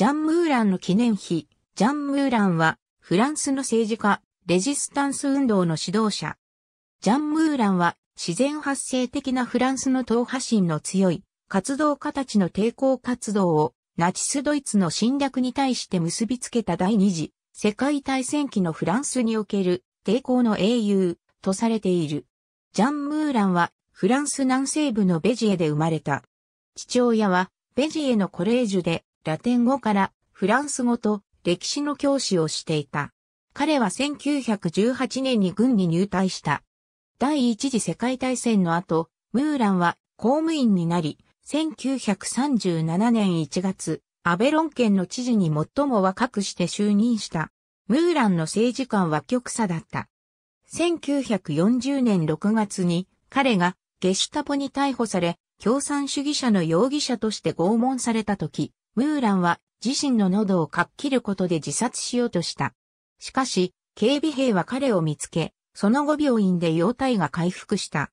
ジャン・ムーランの記念碑。ジャン・ムーランは、フランスの政治家、レジスタンス運動の指導者。ジャン・ムーランは、自然発生的なフランスの党派心の強い、活動家たちの抵抗活動を、ナチスドイツの侵略に対して結びつけた第二次、世界大戦期のフランスにおける、抵抗の英雄、とされている。ジャン・ムーランは、フランス南西部のベジエで生まれた。父親は、ベジエのコレージュで、ラテン語からフランス語と歴史の教師をしていた。彼は1918年に軍に入隊した。第一次世界大戦の後、ムーランは公務員になり、1937年1月、アベロン県の知事に最も若くして就任した。ムーランの政治観は極左だった。1940年6月に彼がゲシュタポに逮捕され、共産主義者の容疑者として拷問された時、ムーランは自身の喉をかっきることで自殺しようとした。しかし、警備兵は彼を見つけ、その後病院で容体が回復した。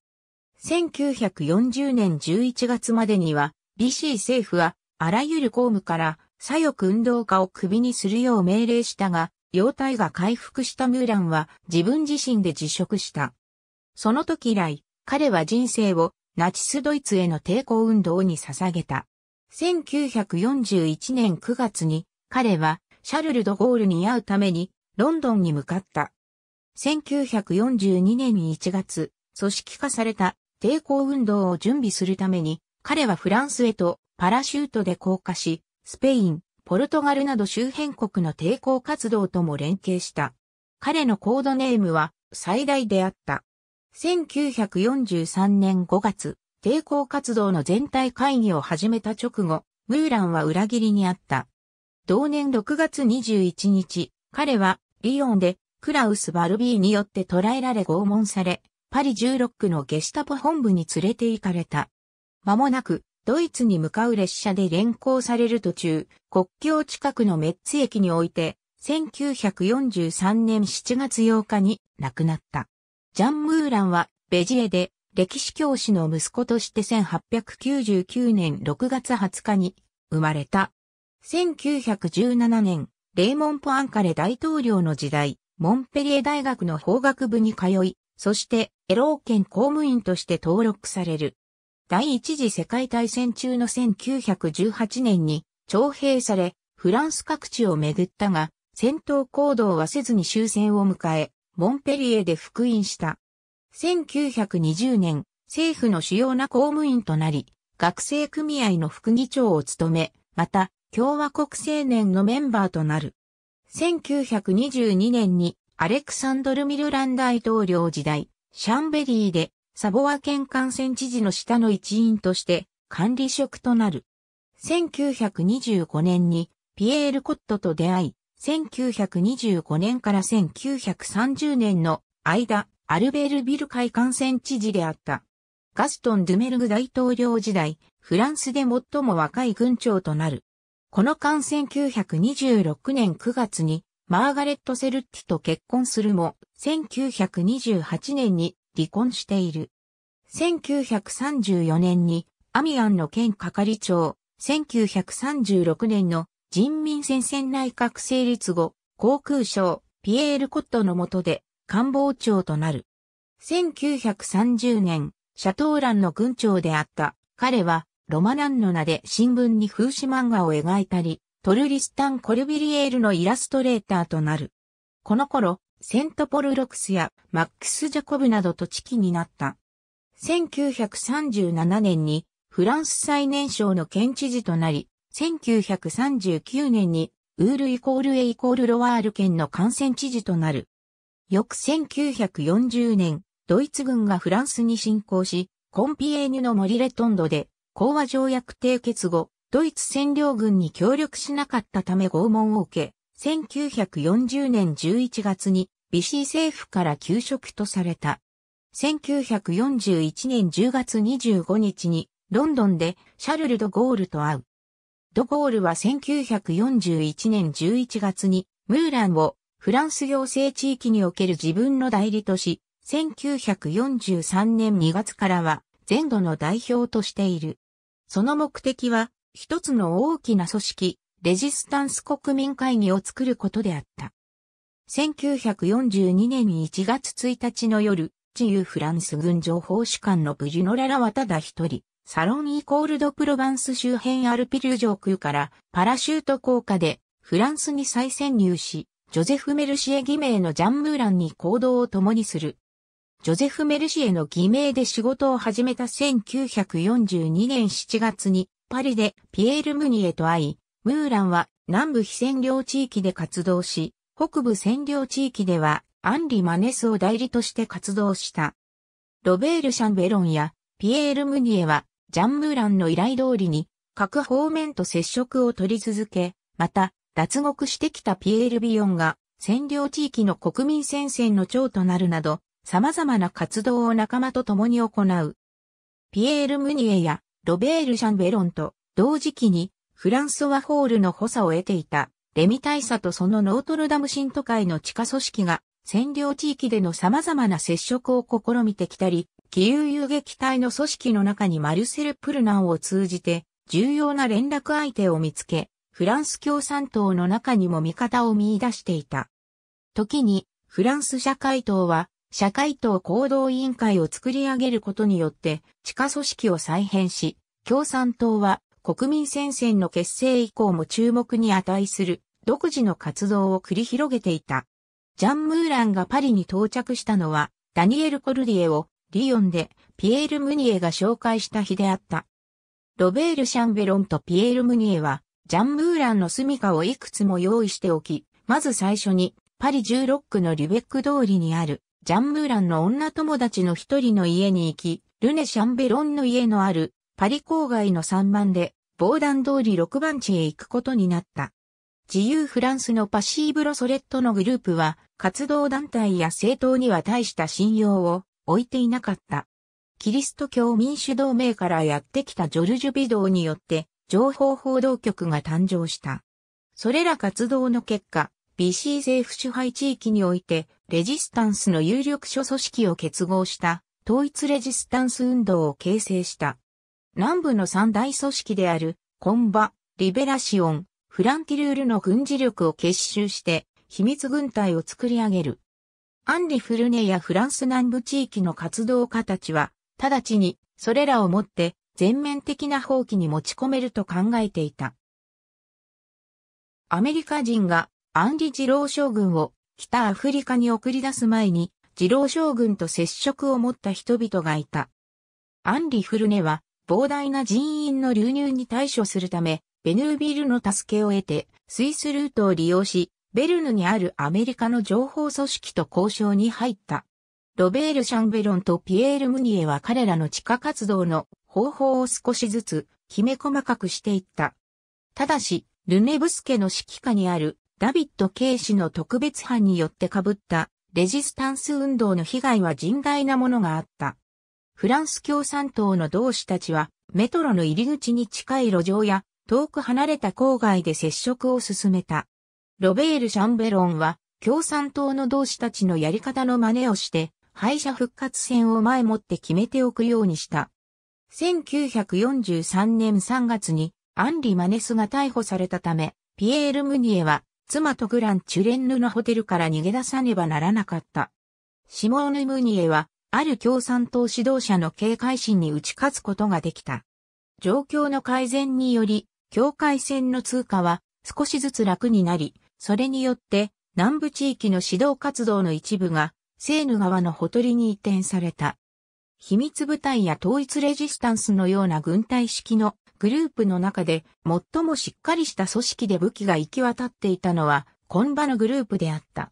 1940年11月までには、BC 政府は、あらゆる公務から、左翼運動家を首にするよう命令したが、容体が回復したムーランは自分自身で辞職した。その時以来、彼は人生をナチスドイツへの抵抗運動に捧げた。1941年9月に彼はシャルル・ド・ゴールに会うためにロンドンに向かった。1942年1月、組織化された抵抗運動を準備するために彼はフランスへとパラシュートで降下し、スペイン、ポルトガルなど周辺国の抵抗活動とも連携した。彼のコードネームは最大であった。1943年5月、抵抗活動の全体会議を始めた直後、ムーランは裏切りにあった。同年6月21日、彼はリヨンでクラウス・バルビーによって捕らえられ拷問され、パリ16区のゲシュタポ本部に連れて行かれた。間もなく、ドイツに向かう列車で連行される途中、国境近くのメッツ駅において、1943年7月8日に亡くなった。ジャン・ムーランはベジエで歴史教師の息子として1899年6月20日に生まれた。1917年、レーモン・ポアンカレ大統領の時代、モンペリエ大学の法学部に通い、そしてエロー県公務員として登録される。第一次世界大戦中の1918年に徴兵され、フランス各地を巡ったが、戦闘行動はせずに終戦を迎え、モンペリエで復員した。1920年、政府の主要な公務員となり、学生組合の副議長を務め、また、共和国青年のメンバーとなる。1922年に、アレクサンドル・ミルラン大統領時代、シャンベリーで、サボア県感染知事の下の一員として、管理職となる。1925年に、ピエール・コットと出会い、1925年から1930年の間、アルベールビル海幹線知事であった。ガストン・ドゥメルグ大統領時代、フランスで最も若い軍長となる。この間1926年9月にマーガレット・セルッティと結婚するも、1928年に離婚している。1934年にアミアンの県係長、1936年の人民戦線内閣成立後、航空省、ピエール・コットの下で官房長となる。1930年、シャトーランの軍長であった彼は、ロマナンの名で新聞に風刺漫画を描いたり、トルリスタン・コルビリエールのイラストレーターとなる。この頃、セントポルロクスやマックス・ジャコブなどと知己になった。1937年にフランス最年少の県知事となり、1939年にウールイコールエイコールロワール県の感染知事となる。翌1940年、ドイツ軍がフランスに侵攻し、コンピエーニュの森レトンドで、講和条約締結後、ドイツ占領軍に協力しなかったため拷問を受け、1940年11月に、ビシー政府から休職とされた。1941年10月25日に、ロンドンでシャルル・ド・ゴールと会う。ド・ゴールは1941年11月に、ムーランをフランス行政地域における自分の代理とし、1943年2月からは全土の代表としている。その目的は、一つの大きな組織、レジスタンス国民会議を作ることであった。1942年1月1日の夜、自由フランス軍情報士官のブジュノララはただ一人、サロンイコールドプロバンス周辺アルピル上空からパラシュート降下でフランスに再潜入し、ジョゼフ・メルシエ偽名のジャン・ムーランに行動を共にする。ジョゼフ・メルシエの偽名で仕事を始めた1942年7月にパリでピエール・ムニエと会い、ムーランは南部非占領地域で活動し、北部占領地域ではアンリ・マネスを代理として活動した。ロベール・シャンベロンやピエール・ムニエはジャン・ムーランの依頼通りに各方面と接触を取り続け、また脱獄してきたピエール・ビヨンが占領地域の国民戦線の長となるなど、様々な活動を仲間と共に行う。ピエール・ムニエやロベール・シャンベロンと同時期にフランソワ・ホールの補佐を得ていたレミ大佐とそのノートルダム新都会の地下組織が占領地域での様々な接触を試みてきたり、気有遊撃隊の組織の中にマルセル・プルナンを通じて重要な連絡相手を見つけ、フランス共産党の中にも味方を見出していた。時に、フランス社会党は、社会党行動委員会を作り上げることによって、地下組織を再編し、共産党は国民戦線の結成以降も注目に値する独自の活動を繰り広げていた。ジャン・ムーランがパリに到着したのは、ダニエル・コルディエをリヨンでピエール・ムニエが紹介した日であった。ロベール・シャンベロンとピエール・ムニエはジャン・ムーランの住処をいくつも用意しておき、まず最初に、パリ16区のリュベック通りにある、ジャン・ムーランの女友達の一人の家に行き、ルネ・シャンベロンの家のある、パリ郊外の3番で、防弾通り6番地へ行くことになった。自由フランスのパシーブロソレットのグループは、活動団体や政党には大した信用を置いていなかった。キリスト教民主同盟からやってきたジョルジュ・ビドーによって、情報報道局が誕生した。それら活動の結果、BC 政府支配地域において、レジスタンスの有力諸組織を結合した、統一レジスタンス運動を形成した。南部の三大組織である、コンバ、リベラシオン、フランティルールの軍事力を結集して、秘密軍隊を作り上げる。アンリ・フルネやフランス南部地域の活動家たちは、直ちにそれらをもって全面的な放棄に持ち込めると考えていた。アメリカ人がアンリ二郎将軍を北アフリカに送り出す前に二郎将軍と接触を持った人々がいた。アンリ・フルネは膨大な人員の流入に対処するため、ベヌービルの助けを得て、スイスルートを利用し、ベルヌにあるアメリカの情報組織と交渉に入った。ロベール・シャンベロンとピエール・ムニエは彼らの地下活動の方法を少しずつ、きめ細かくしていった。ただし、ルネブスケの指揮下にあるダビッド・ケイ氏の特別班によって被ったレジスタンス運動の被害は甚大なものがあった。フランス共産党の同志たちはメトロの入り口に近い路上や遠く離れた郊外で接触を進めた。ロベール・シャンベロンは共産党の同志たちのやり方の真似をして敗者復活戦を前もって決めておくようにした。1943年3月にアンリ・マネスが逮捕されたため、ピエール・ムニエは妻とグラン・チュレンヌのホテルから逃げ出さねばならなかった。シモーヌ・ムニエは、ある共産党指導者の警戒心に打ち勝つことができた。状況の改善により、境界線の通過は少しずつ楽になり、それによって南部地域の指導活動の一部がセーヌ川のほとりに移転された。秘密部隊や統一レジスタンスのような軍隊式のグループの中で最もしっかりした組織で武器が行き渡っていたのはコンバのグループであった。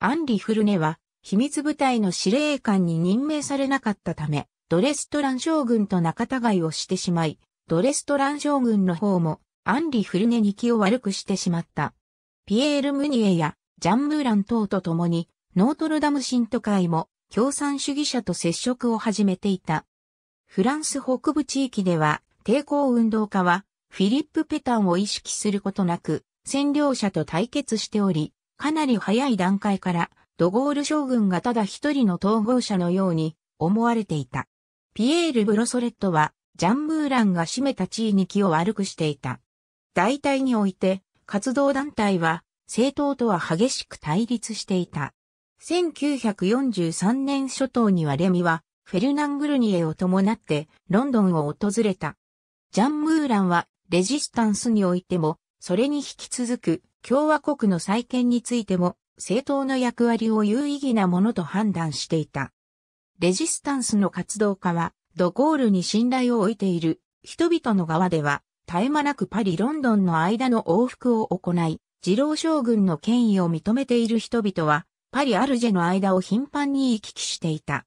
アンリ・フルネは秘密部隊の司令官に任命されなかったため、ドレストラン将軍と仲違いをしてしまい、ドレストラン将軍の方もアンリ・フルネに気を悪くしてしまった。ピエール・ムニエやジャン・ムーラン等と共にノートルダムント会も共産主義者と接触を始めていた。フランス北部地域では、抵抗運動家は、フィリップ・ペタンを意識することなく、占領者と対決しており、かなり早い段階から、ドゴール将軍がただ一人の統合者のように思われていた。ピエール・ブロソレットは、ジャン・ムーランが占めた地位に気を悪くしていた。大体において、活動団体は、政党とは激しく対立していた。1943年初頭にはレミは、フェルナン・グルニエを伴って、ロンドンを訪れた。ジャン・ムーランは、レジスタンスにおいても、それに引き続く、共和国の再建についても、政党の役割を有意義なものと判断していた。レジスタンスの活動家は、ドゴールに信頼を置いている、人々の側では、絶え間なくパリ・ロンドンの間の往復を行い、自老将軍の権威を認めている人々は、パリ・アルジェの間を頻繁に行き来していた。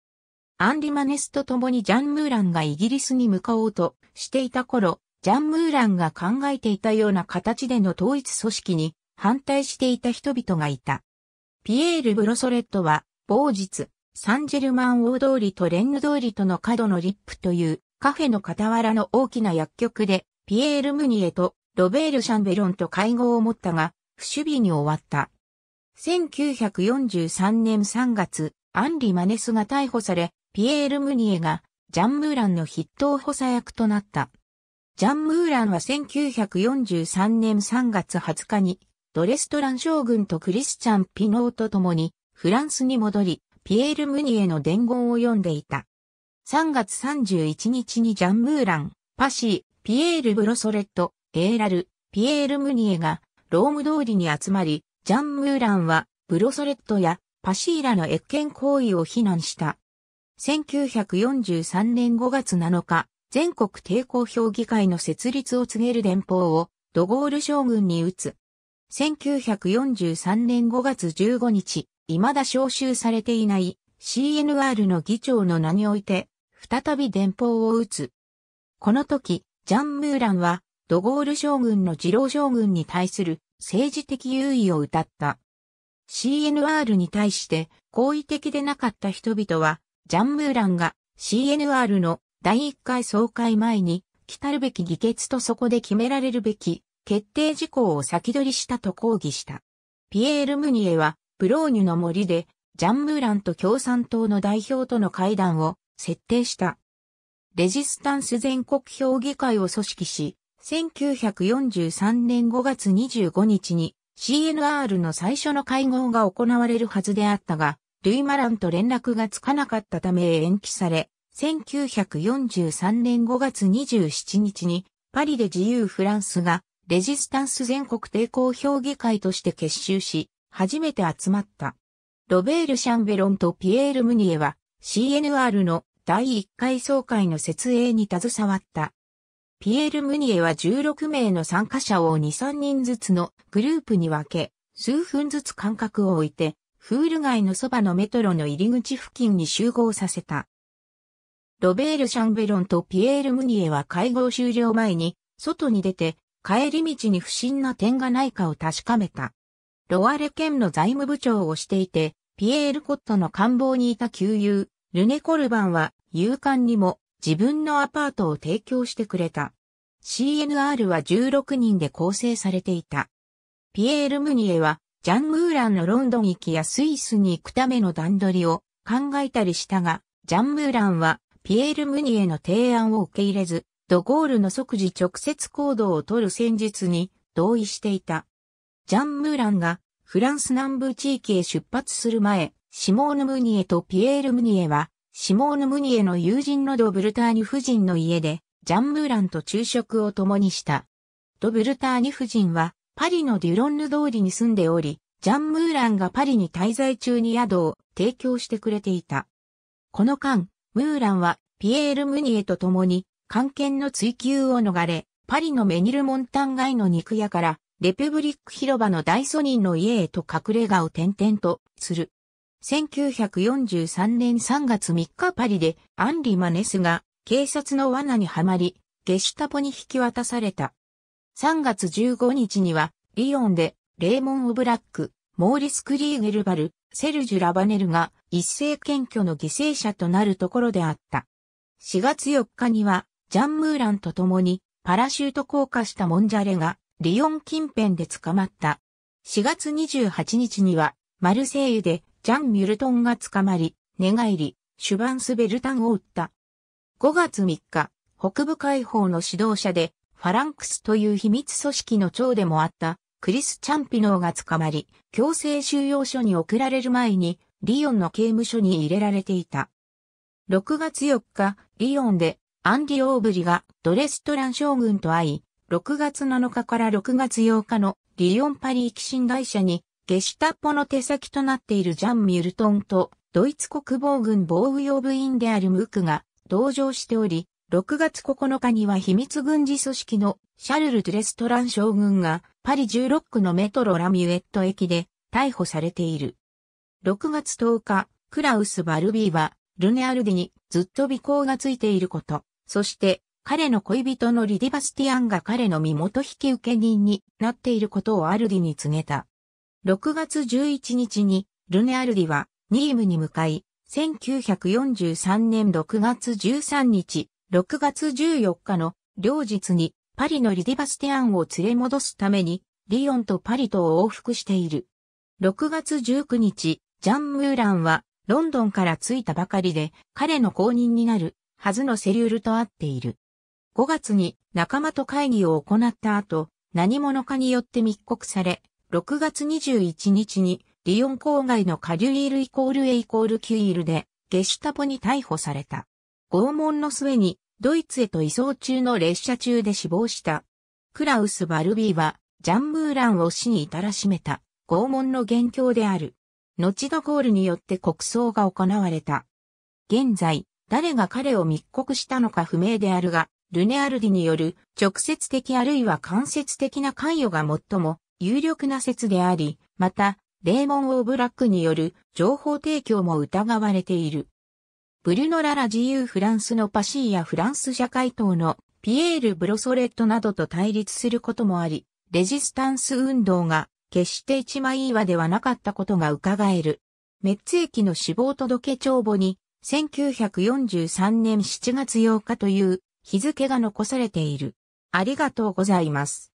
アンリ・マネスと共にジャン・ムーランがイギリスに向かおうとしていた頃、ジャン・ムーランが考えていたような形での統一組織に反対していた人々がいた。ピエール・ブロソレットは、某日、サンジェルマン大通りとレンヌ通りとの角のリップというカフェの傍らの大きな薬局で、ピエール・ムニエとロベール・シャンベロンと会合を持ったが、不守備に終わった。1943年3月、アンリ・マネスが逮捕され、ピエール・ムニエがジャン・ムーランの筆頭補佐役となった。ジャン・ムーランは1943年3月20日に、ドレストラン将軍とクリスチャン・ピノーと共に、フランスに戻り、ピエール・ムニエの伝言を読んでいた。3月31日にジャン・ムーラン、パシー、ピエール・ブロソレット、エーラル、ピエール・ムニエが、ローム通りに集まり、ジャン・ムーランは、ブロソレットやパシーラの越権行為を非難した。1943年5月7日、全国抵抗評議会の設立を告げる電報をドゴール将軍に打つ。1943年5月15日、未だ招集されていない CNR の議長の名において、再び電報を打つ。この時、ジャン・ムーランは、ドゴール将軍の次郎将軍に対する政治的優位を歌った。CNR に対して好意的でなかった人々は、ジャンムーランが CNR の第1回総会前に、来るべき議決とそこで決められるべき決定事項を先取りしたと抗議した。ピエール・ムニエは、ブローニュの森で、ジャン・ムーランと共産党の代表との会談を設定した。レジスタンス全国評議会を組織し、1943年5月25日に CNR の最初の会合が行われるはずであったが、ルイ・マランと連絡がつかなかったため延期され、1943年5月27日にパリで自由フランスがレジスタンス全国抵抗評議会として結集し、初めて集まった。ロベール・シャンベロンとピエール・ムニエは CNR の第1回総会の設営に携わった。ピエール・ムニエは16名の参加者を2、3人ずつのグループに分け、数分ずつ間隔を置いて、フール街のそばのメトロの入り口付近に集合させた。ロベール・シャンベロンとピエール・ムニエは会合終了前に、外に出て、帰り道に不審な点がないかを確かめた。ロワレ県の財務部長をしていて、ピエール・コットの官房にいた旧友、ルネ・コルバンは、勇敢にも、自分のアパートを提供してくれた。CNR は16人で構成されていた。ピエール・ムニエは、ジャン・ムーランのロンドン行きやスイスに行くための段取りを考えたりしたが、ジャン・ムーランは、ピエール・ムニエの提案を受け入れず、ドゴールの即時直接行動を取る戦術に同意していた。ジャン・ムーランがフランス南部地域へ出発する前、シモーヌ・ムニエとピエール・ムニエはシモーヌ・ムニエの友人のド・ブルターニュ夫人の家で、ジャン・ムーランと昼食を共にした。ド・ブルターニュ夫人は、パリのデュロンヌ通りに住んでおり、ジャン・ムーランがパリに滞在中に宿を提供してくれていた。この間、ムーランは、ピエール・ムニエと共に、関係の追求を逃れ、パリのメニルモンタン街の肉屋から、レペブリック広場の大ソニンの家へと隠れ家を転々とする。1943年3月3日パリでアンリ・マネスが警察の罠にはまり、ゲシュタポに引き渡された。3月15日にはリヨンでレーモン・オブラック、モーリス・クリーゲルバル、セルジュ・ラバネルが一斉検挙の犠牲者となるところであった。4月4日にはジャン・ムーランと共にパラシュート降下したモンジャレがリヨン近辺で捕まった。4月28日にはマルセイユでジャン・ミュルトンが捕まり、寝返り、シュバンスベルタンを撃った。5月3日、北部解放の指導者で、ファランクスという秘密組織の長でもあった、クリス・チャンピノーが捕まり、強制収容所に送られる前に、リヨンの刑務所に入れられていた。6月4日、リヨンで、アンディ・オーブリがドレストラン将軍と会い、6月7日から6月8日のリヨンパリー。き寝会社にゲシたタぽポの手先となっているジャン・ミュルトンと、ドイツ国防軍防御用部員であるムクが同乗しており、6月9日には秘密軍事組織のシャルル・トゥレストラン将軍がパリ16区のメトロ・ラミュエット駅で逮捕されている。6月10日、クラウス・バルビーは、ルネアルディにずっと尾行がついていること、そして彼の恋人のリディバスティアンが彼の身元引受人になっていることをアルディに告げた。6月11日にルネアルディはニームに向かい、1943年6月13日、6月14日の両日にパリのリディバステアンを連れ戻すために、リヨンとパリとを往復している。6月19日、ジャン・ムーランはロンドンから着いたばかりで、彼の後任になるはずのセリュールと会っている。5月に仲間と会議を行った後、何者かによって密告され、6月21日にリヨン郊外のカリュイールイコール A イコール Q イールでゲシュタポに逮捕された。拷問の末にドイツへと移送中の列車中で死亡した。クラウス・バルビーはジャン・ムーランを死に至らしめた拷問の元凶である。後ドゴールによって国葬が行われた。現在、誰が彼を密告したのか不明であるが、ルネアルディによる直接的あるいは間接的な関与が最も有力な説であり、また、レーモン・オーブラックによる情報提供も疑われている。ブルノ・ララ自由フランスのパシーやフランス社会党のピエール・ブロソレットなどと対立することもあり、レジスタンス運動が決して一枚岩ではなかったことが伺える。メッツ駅の死亡届帳簿に1943年7月8日という日付が残されている。ありがとうございます。